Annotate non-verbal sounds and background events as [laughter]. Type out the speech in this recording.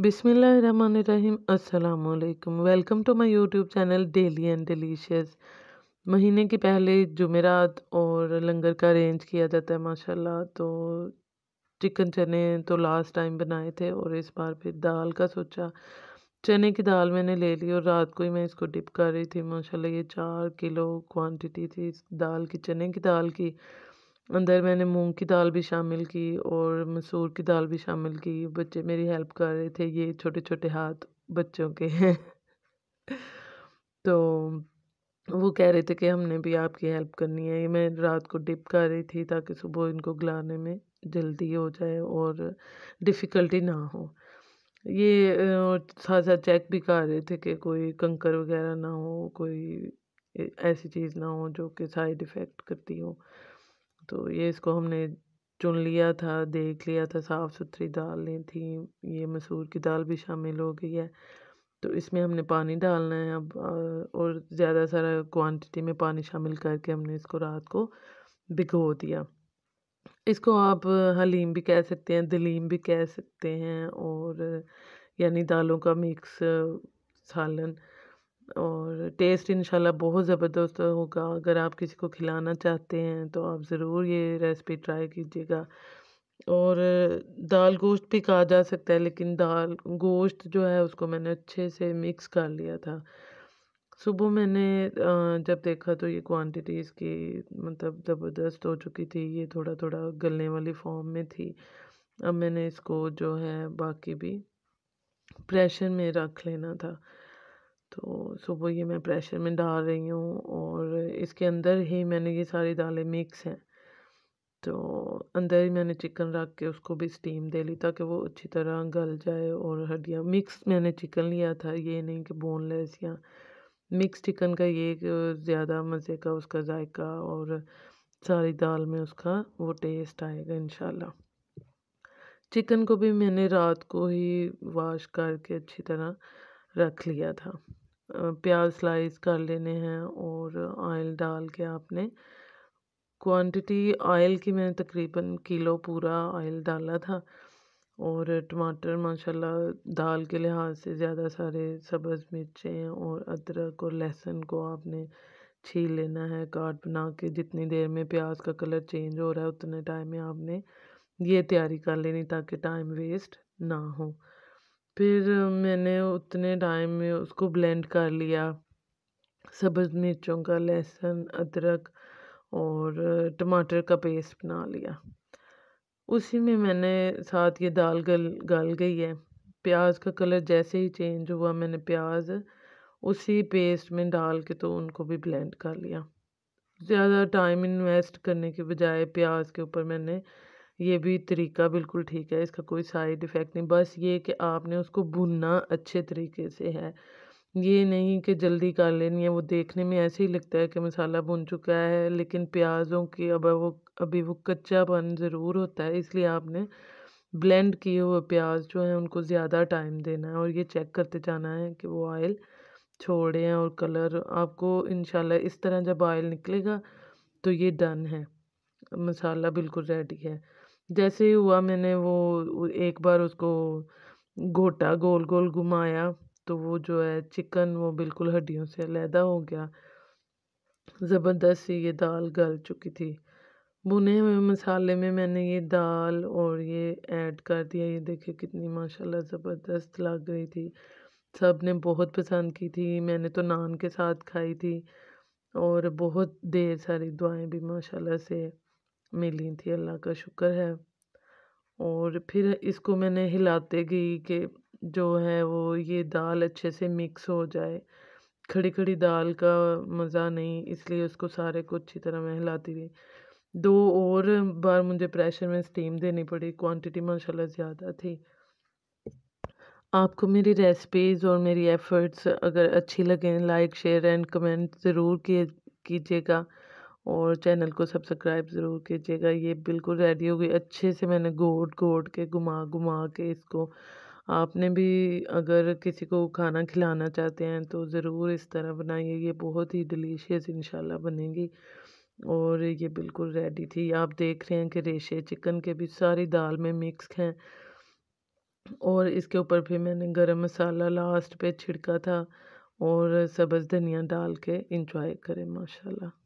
बिसमीम् अल्लाम welcome to my YouTube channel daily and delicious महीने के पहले जुमेरात और लंगर का अरेंज किया जाता है माशाल्लाह तो चिकन चने तो लास्ट टाइम बनाए थे और इस बार फिर दाल का सोचा चने की दाल मैंने ले ली और रात को ही मैं इसको डिप कर रही थी माशाल्लाह ये चार किलो क्वांटिटी थी इस दाल की चने की दाल की अंदर मैंने मूंग की दाल भी शामिल की और मसूर की दाल भी शामिल की बच्चे मेरी हेल्प कर रहे थे ये छोटे छोटे हाथ बच्चों के हैं [laughs] तो वो कह रहे थे कि हमने भी आपकी हेल्प करनी है ये मैं रात को डिप कर रही थी ताकि सुबह इनको गलाने में जल्दी हो जाए और डिफ़िकल्टी ना हो ये और साथ साथ चेक भी कर रहे थे कि कोई कंकर वगैरह ना हो कोई ऐसी चीज़ ना हो जो कि साइड इफ़ेक्ट करती हो तो ये इसको हमने चुन लिया था देख लिया था साफ़ सुथरी दालें थी ये मसूर की दाल भी शामिल हो गई है तो इसमें हमने पानी डालना है अब और ज़्यादा सारा क्वांटिटी में पानी शामिल करके हमने इसको रात को भिगो दिया इसको आप हलीम भी कह सकते हैं दलीम भी कह सकते हैं और यानी दालों का मिक्स सालन और टेस्ट इंशाल्लाह बहुत ज़बरदस्त होगा अगर आप किसी को खिलाना चाहते हैं तो आप ज़रूर ये रेसिपी ट्राई कीजिएगा और दाल गोश्त भी कहा जा सकता है लेकिन दाल गोश्त जो है उसको मैंने अच्छे से मिक्स कर लिया था सुबह मैंने जब देखा तो ये क्वांटिटी इसकी मतलब ज़बरदस्त हो चुकी थी ये थोड़ा थोड़ा गलने वाली फॉर्म में थी अब मैंने इसको जो है बाकी भी प्रेशर में रख लेना था तो सुबह ये मैं प्रेशर में डाल रही हूँ और इसके अंदर ही मैंने ये सारी दालें मिक्स हैं तो अंदर ही मैंने चिकन रख के उसको भी स्टीम दे ली ताकि वो अच्छी तरह गल जाए और हड्डियाँ मिक्स मैंने चिकन लिया था ये नहीं कि बोनलेस या मिक्स चिकन का ये ज़्यादा मज़े का उसका जायका और सारी दाल में उसका वो टेस्ट आएगा इन चिकन को भी मैंने रात को ही वाश करके अच्छी तरह रख लिया था प्याज स्लाइस कर लेने हैं और ऑयल डाल के आपने क्वांटिटी ऑयल की मैंने तकरीबन किलो पूरा ऑयल डाला था और टमाटर माशाल्लाह दाल के लिहाज से ज़्यादा सारे सब्ज़ मिर्चें और अदरक और लहसुन को आपने छील लेना है काट बना के जितनी देर में प्याज का कलर चेंज हो रहा है उतने टाइम में आपने ये तैयारी कर लेनी ताकि टाइम वेस्ट ना हो फिर मैंने उतने टाइम में उसको ब्लेंड कर लिया सब्ज़ मिर्चों का लहसुन अदरक और टमाटर का पेस्ट बना लिया उसी में मैंने साथ ये दाल गल गल गई है प्याज का कलर जैसे ही चेंज हुआ मैंने प्याज उसी पेस्ट में डाल के तो उनको भी ब्लेंड कर लिया ज़्यादा टाइम इन्वेस्ट करने के बजाय प्याज के ऊपर मैंने ये भी तरीका बिल्कुल ठीक है इसका कोई साइड इफ़ेक्ट नहीं बस ये कि आपने उसको भुनना अच्छे तरीके से है ये नहीं कि जल्दी कर लेनी है वो देखने में ऐसे ही लगता है कि मसाला भुन चुका है लेकिन प्याज़ों के अब वो अभी वो कच्चापन ज़रूर होता है इसलिए आपने ब्लेंड किए हुए प्याज जो है उनको ज़्यादा टाइम देना है और ये चेक करते जाना है कि वो ऑयल छोड़े हैं और कलर आपको इन इस तरह जब ऑयल निकलेगा तो ये डन है मसाला बिल्कुल रेडी है जैसे ही हुआ मैंने वो एक बार उसको घोटा गोल गोल घुमाया तो वो जो है चिकन वो बिल्कुल हड्डियों से लहदा हो गया ज़बरदस्त ये दाल गल चुकी थी बुने हुए मसाले में मैंने ये दाल और ये ऐड कर दिया ये देखिए कितनी माशाल्लाह ज़बरदस्त लग रही थी सब ने बहुत पसंद की थी मैंने तो नान के साथ खाई थी और बहुत देर सारी दुआएं भी माशाल्लाह से में ली थी अल्लाह का शुक्र है और फिर इसको मैंने हिलाते गई कि जो है वो ये दाल अच्छे से मिक्स हो जाए खड़ी खड़ी दाल का मज़ा नहीं इसलिए उसको सारे को अच्छी तरह मैं हिलाती रही दो और बार मुझे प्रेशर में स्टीम देनी पड़ी क्वांटिटी माशाल्लाह ज़्यादा थी आपको मेरी रेसिपीज़ और मेरी एफ़र्ट्स अगर अच्छी लगें लाइक शेयर एंड कमेंट ज़रूर किए कीजिएगा और चैनल को सब्सक्राइब ज़रूर कीजिएगा ये बिल्कुल रेडी हो गई अच्छे से मैंने घोट घोट के घुमा घुमा के इसको आपने भी अगर किसी को खाना खिलाना चाहते हैं तो ज़रूर इस तरह बनाइए ये बहुत ही डिलीशियस इनशाला बनेगी और ये बिल्कुल रेडी थी आप देख रहे हैं कि रेशे चिकन के भी सारी दाल में मिक्स हैं और इसके ऊपर फिर मैंने गरम मसाला लास्ट पे छिड़का था और सब्ज़ धनिया डाल के इंजॉय करें माशाल्लाह